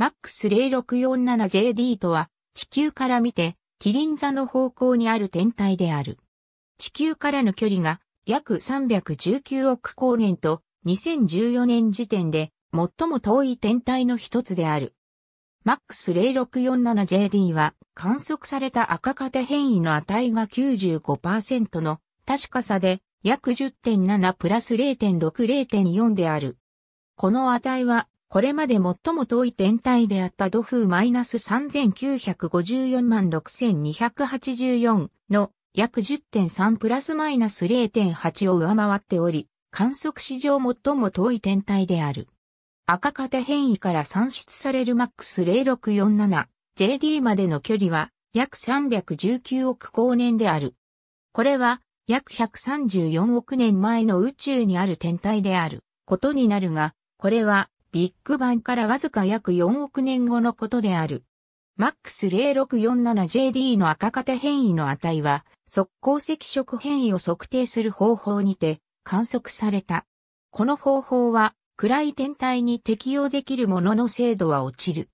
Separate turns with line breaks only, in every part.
MAX0647JD とは、地球から見て、キリン座の方向にある天体である。地球からの距離が約319億光年と2014年時点で最も遠い天体の一つである。MAX0647JD は観測された赤型変異の値が95%の確かさで約10.7プラス0.6、0.4である。この値はこれまで最も遠い天体であった土風マイナス -3954 万6284の約10.3プラスマイナス0.8を上回っており、観測史上最も遠い天体である。赤型変異から算出される MAX0647JD までの距離は約319億光年である。これは約134億年前の宇宙にある天体であることになるが、これはビッグバンからわずか約4億年後のことである。MAX0647JD の赤型変異の値は、速攻赤色変異を測定する方法にて観測された。この方法は、暗い天体に適用できるものの精度は落ちる。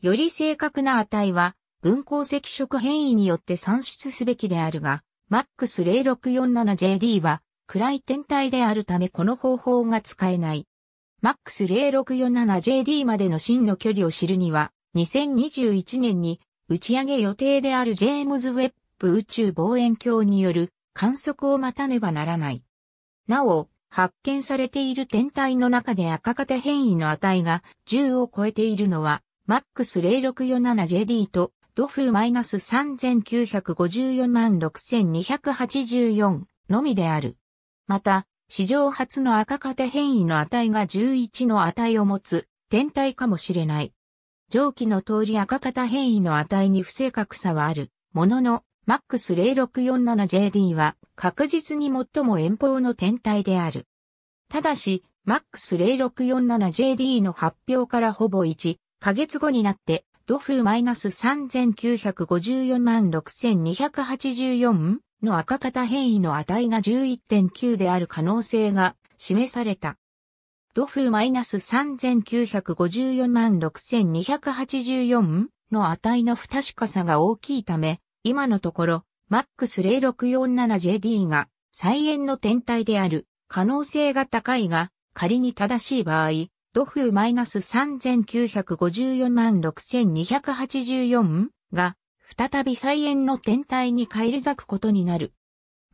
より正確な値は、分光赤色変異によって算出すべきであるが、MAX0647JD は、暗い天体であるためこの方法が使えない。MAX0647JD までの真の距離を知るには、2021年に打ち上げ予定であるジェームズ・ウェッブ宇宙望遠鏡による観測を待たねばならない。なお、発見されている天体の中で赤型変異の値が10を超えているのは、MAX0647JD とドフー -39546284 のみである。また、史上初の赤型変異の値が11の値を持つ天体かもしれない。上記の通り赤型変異の値に不正確さはある。ものの、MAX0647JD は確実に最も遠方の天体である。ただし、MAX0647JD の発表からほぼ1ヶ月後になって土ーマイナス3954万6284の赤型変異の値が11.9である可能性が示された。土ーマイナス3954万6284の値の不確かさが大きいため、今のところ、MAX0647JD が再演の天体である可能性が高いが、仮に正しい場合、土風マイナス3954万6284が、再び再演の天体に返り咲くことになる。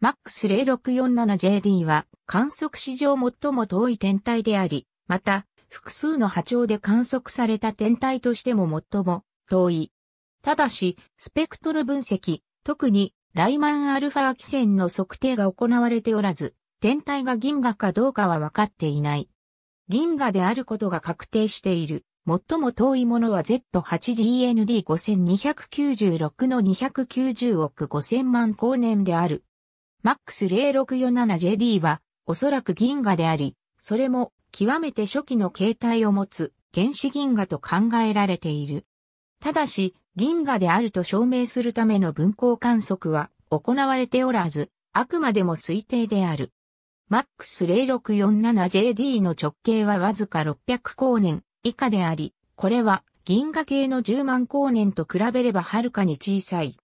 MAX0647JD は観測史上最も遠い天体であり、また、複数の波長で観測された天体としても最も遠い。ただし、スペクトル分析、特にライマンアルファ規線の測定が行われておらず、天体が銀河かどうかは分かっていない。銀河であることが確定している。最も遠いものは Z8GND5296 の290億5000万光年である。MAX0647JD はおそらく銀河であり、それも極めて初期の形態を持つ原子銀河と考えられている。ただし、銀河であると証明するための分光観測は行われておらず、あくまでも推定である。MAX0647JD の直径はわずか600光年以下であり、これは銀河系の10万光年と比べればはるかに小さい。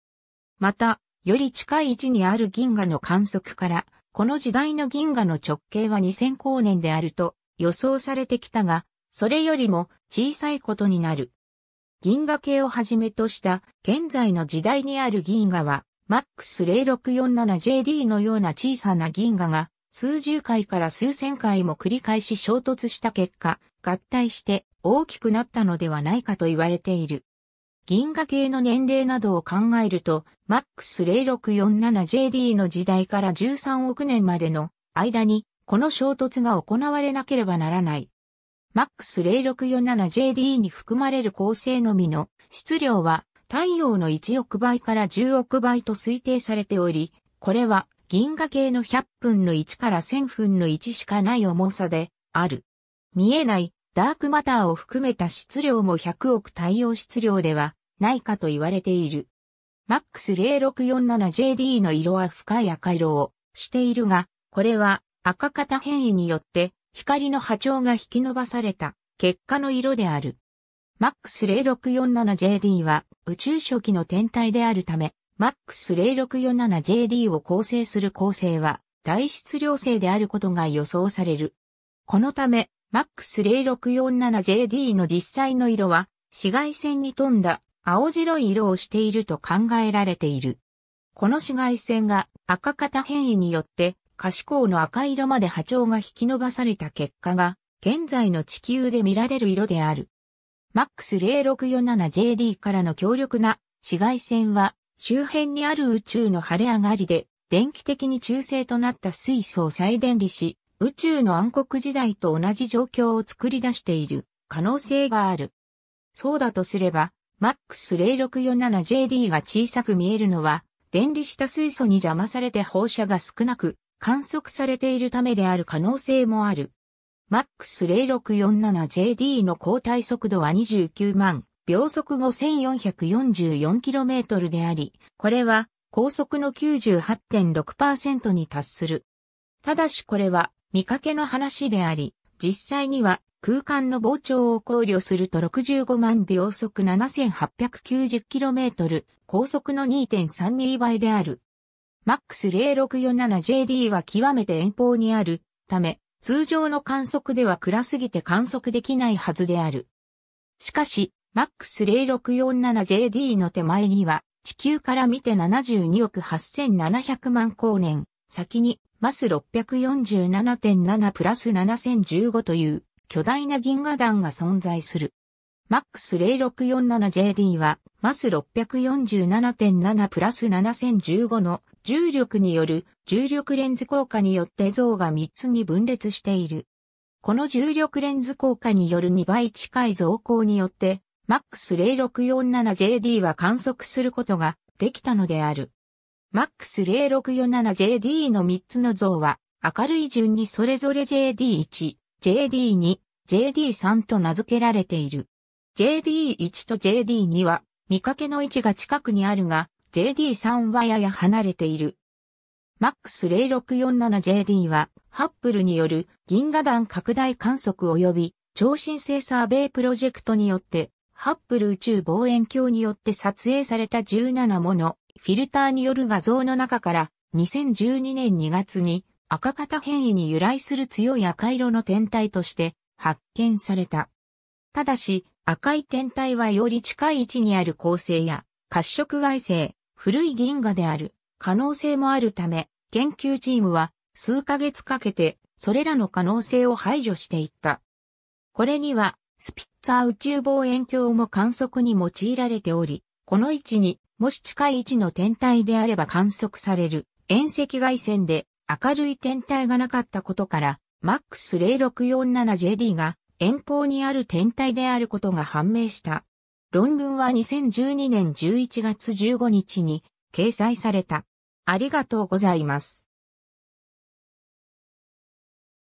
また、より近い位置にある銀河の観測から、この時代の銀河の直径は2000光年であると予想されてきたが、それよりも小さいことになる。銀河系をはじめとした現在の時代にある銀河は、MAX0647JD のような小さな銀河が数十回から数千回も繰り返し衝突した結果、合体して大きくなったのではないかと言われている。銀河系の年齢などを考えると、MAX0647JD の時代から13億年までの間に、この衝突が行われなければならない。MAX0647JD に含まれる構成のみの質量は太陽の1億倍から10億倍と推定されており、これは銀河系の100分の1から1000分の1しかない重さである。見えないダークマターを含めた質量も100億太陽質量ではないかと言われている。MAX0647JD の色は深い赤色をしているが、これは赤型変異によって光の波長が引き伸ばされた結果の色である。MAX0647JD は宇宙初期の天体であるため、MAX0647JD を構成する構成は、大質量性であることが予想される。このため、MAX0647JD の実際の色は、紫外線に富んだ青白い色をしていると考えられている。この紫外線が赤型変異によって可視光の赤色まで波長が引き伸ばされた結果が現在の地球で見られる色である。MAX0647JD からの強力な紫外線は周辺にある宇宙の晴れ上がりで、電気的に中性となった水素を再電離し、宇宙の暗黒時代と同じ状況を作り出している可能性がある。そうだとすれば、MAX0647JD が小さく見えるのは、電離した水素に邪魔されて放射が少なく観測されているためである可能性もある。MAX0647JD の交代速度は29万秒速 5444km であり、これは高速の98.6%に達する。ただしこれは見かけの話であり、実際には空間の膨張を考慮すると65万秒速 7890km 高速の2.32倍である。MAX0647JD は極めて遠方にあるため、通常の観測では暗すぎて観測できないはずである。しかし、MAX0647JD の手前には、地球から見て72億8700万光年、先に、マス647.7プラス7015という巨大な銀河団が存在する。MAX0647JD は、マス647.7プラス7015の重力による重力レンズ効果によって像が3つに分裂している。この重力レンズ効果による2倍近い増高によって MAX0647JD は観測することができたのである。MAX0647JD の3つの像は明るい順にそれぞれ JD1、JD2、JD3 と名付けられている。JD1 と JD2 は見かけの位置が近くにあるが、JD3 はやや離れている。MAX0647JD は、ハッブルによる銀河団拡大観測及び超新星サーベイプロジェクトによってハッブル宇宙望遠鏡によって撮影された17ものフィルターによる画像の中から2012年2月に赤型変異に由来する強い赤色の天体として発見された。ただし赤い天体はより近い位置にある恒星や褐色矮星、古い銀河である可能性もあるため研究チームは数ヶ月かけてそれらの可能性を排除していった。これにはスピッツァー宇宙望遠鏡も観測に用いられており、この位置にもし近い位置の天体であれば観測される遠赤外線で明るい天体がなかったことから、MAX0647JD が遠方にある天体であることが判明した。論文は2012年11月15日に掲載された。ありがとうございます。